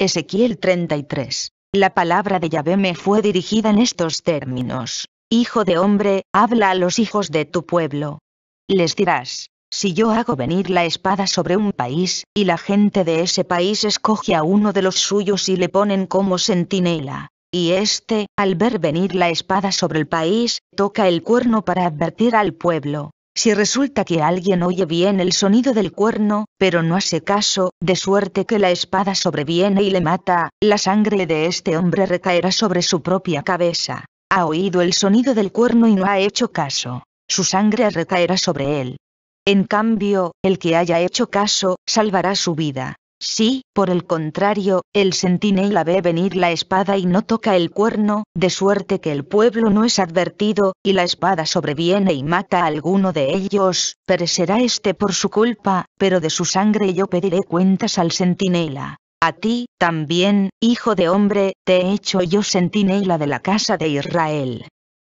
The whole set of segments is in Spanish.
Ezequiel 33. La palabra de Yahvé me fue dirigida en estos términos. Hijo de hombre, habla a los hijos de tu pueblo. Les dirás, si yo hago venir la espada sobre un país, y la gente de ese país escoge a uno de los suyos y le ponen como centinela, y éste, al ver venir la espada sobre el país, toca el cuerno para advertir al pueblo, si resulta que alguien oye bien el sonido del cuerno, pero no hace caso, de suerte que la espada sobreviene y le mata, la sangre de este hombre recaerá sobre su propia cabeza. Ha oído el sonido del cuerno y no ha hecho caso. Su sangre recaerá sobre él. En cambio, el que haya hecho caso, salvará su vida. Si, por el contrario, el centinela ve venir la espada y no toca el cuerno, de suerte que el pueblo no es advertido, y la espada sobreviene y mata a alguno de ellos, perecerá este por su culpa, pero de su sangre yo pediré cuentas al centinela. A ti, también, hijo de hombre, te he hecho yo centinela de la casa de Israel.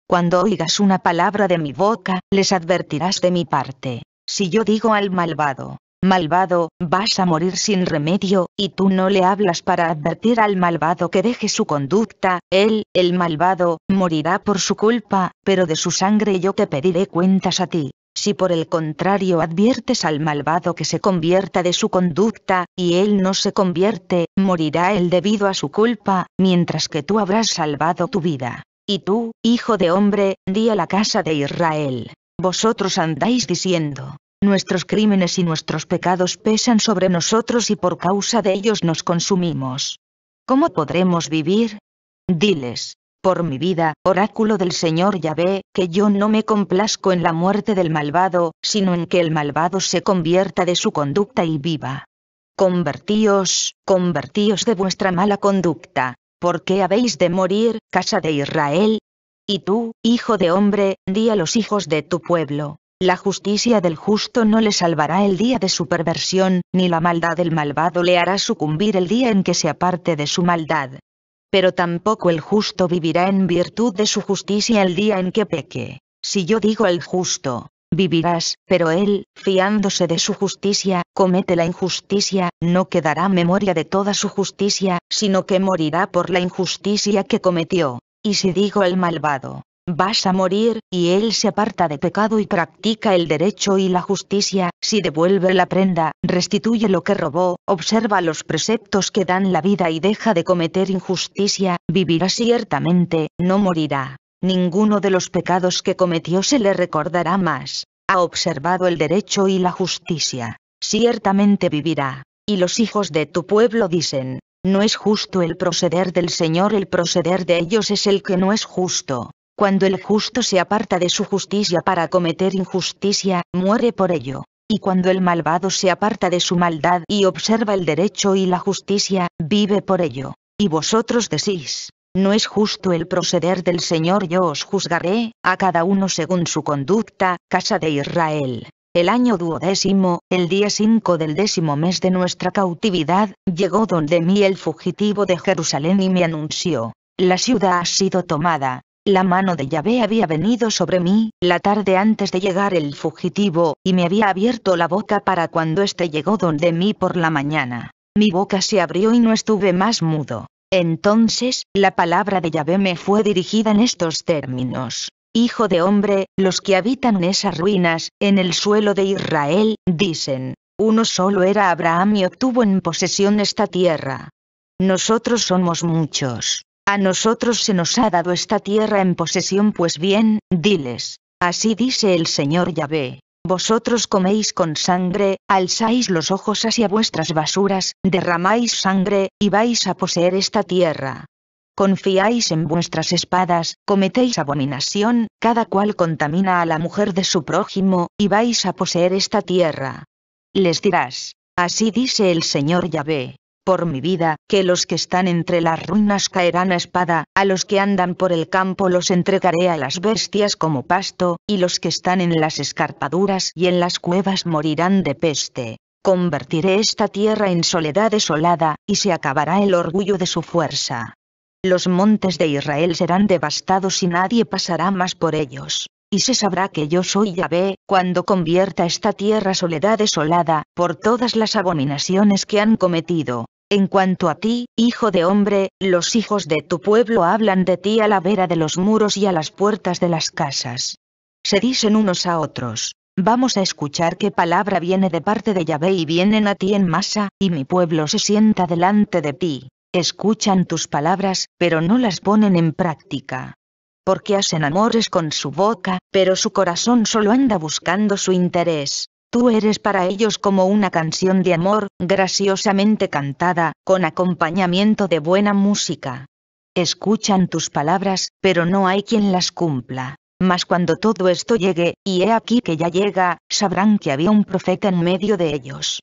Cuando oigas una palabra de mi boca, les advertirás de mi parte. Si yo digo al malvado, Malvado, vas a morir sin remedio, y tú no le hablas para advertir al malvado que deje su conducta, él, el malvado, morirá por su culpa, pero de su sangre yo te pediré cuentas a ti. Si por el contrario adviertes al malvado que se convierta de su conducta, y él no se convierte, morirá él debido a su culpa, mientras que tú habrás salvado tu vida. Y tú, hijo de hombre, di a la casa de Israel. Vosotros andáis diciendo, Nuestros crímenes y nuestros pecados pesan sobre nosotros y por causa de ellos nos consumimos. ¿Cómo podremos vivir? Diles, por mi vida, oráculo del Señor Yahvé, que yo no me complazco en la muerte del malvado, sino en que el malvado se convierta de su conducta y viva. Convertíos, convertíos de vuestra mala conducta, porque habéis de morir, casa de Israel. Y tú, hijo de hombre, di a los hijos de tu pueblo, la justicia del justo no le salvará el día de su perversión, ni la maldad del malvado le hará sucumbir el día en que se aparte de su maldad. Pero tampoco el justo vivirá en virtud de su justicia el día en que peque. Si yo digo al justo, vivirás, pero él, fiándose de su justicia, comete la injusticia, no quedará memoria de toda su justicia, sino que morirá por la injusticia que cometió. Y si digo al malvado, vas a morir, y él se aparta de pecado y practica el derecho y la justicia, si devuelve la prenda, restituye lo que robó, observa los preceptos que dan la vida y deja de cometer injusticia, vivirá ciertamente, no morirá. Ninguno de los pecados que cometió se le recordará más. Ha observado el derecho y la justicia. Ciertamente vivirá. Y los hijos de tu pueblo dicen, no es justo el proceder del Señor, el proceder de ellos es el que no es justo. Cuando el justo se aparta de su justicia para cometer injusticia, muere por ello. Y cuando el malvado se aparta de su maldad y observa el derecho y la justicia, vive por ello. Y vosotros decís, no es justo el proceder del Señor yo os juzgaré, a cada uno según su conducta, casa de Israel. El año duodécimo, el día cinco del décimo mes de nuestra cautividad, llegó donde mí el fugitivo de Jerusalén y me anunció. La ciudad ha sido tomada, la mano de Yahvé había venido sobre mí, la tarde antes de llegar el fugitivo, y me había abierto la boca para cuando éste llegó donde mí por la mañana. Mi boca se abrió y no estuve más mudo. Entonces, la palabra de Yahvé me fue dirigida en estos términos. Hijo de hombre, los que habitan en esas ruinas, en el suelo de Israel, dicen, uno solo era Abraham y obtuvo en posesión esta tierra. Nosotros somos muchos. A nosotros se nos ha dado esta tierra en posesión, pues bien, diles, así dice el Señor Yahvé. Vosotros coméis con sangre, alzáis los ojos hacia vuestras basuras, derramáis sangre, y vais a poseer esta tierra. Confiáis en vuestras espadas, cometéis abominación, cada cual contamina a la mujer de su prójimo, y vais a poseer esta tierra. Les dirás, así dice el Señor Yahvé, por mi vida, que los que están entre las ruinas caerán a espada, a los que andan por el campo los entregaré a las bestias como pasto, y los que están en las escarpaduras y en las cuevas morirán de peste. Convertiré esta tierra en soledad desolada, y se acabará el orgullo de su fuerza. Los montes de Israel serán devastados y nadie pasará más por ellos. Y se sabrá que yo soy Yahvé, cuando convierta esta tierra soledad desolada, por todas las abominaciones que han cometido. En cuanto a ti, hijo de hombre, los hijos de tu pueblo hablan de ti a la vera de los muros y a las puertas de las casas. Se dicen unos a otros, Vamos a escuchar qué palabra viene de parte de Yahvé y vienen a ti en masa, y mi pueblo se sienta delante de ti. Escuchan tus palabras, pero no las ponen en práctica. Porque hacen amores con su boca, pero su corazón solo anda buscando su interés. Tú eres para ellos como una canción de amor, graciosamente cantada, con acompañamiento de buena música. Escuchan tus palabras, pero no hay quien las cumpla. Mas cuando todo esto llegue, y he aquí que ya llega, sabrán que había un profeta en medio de ellos.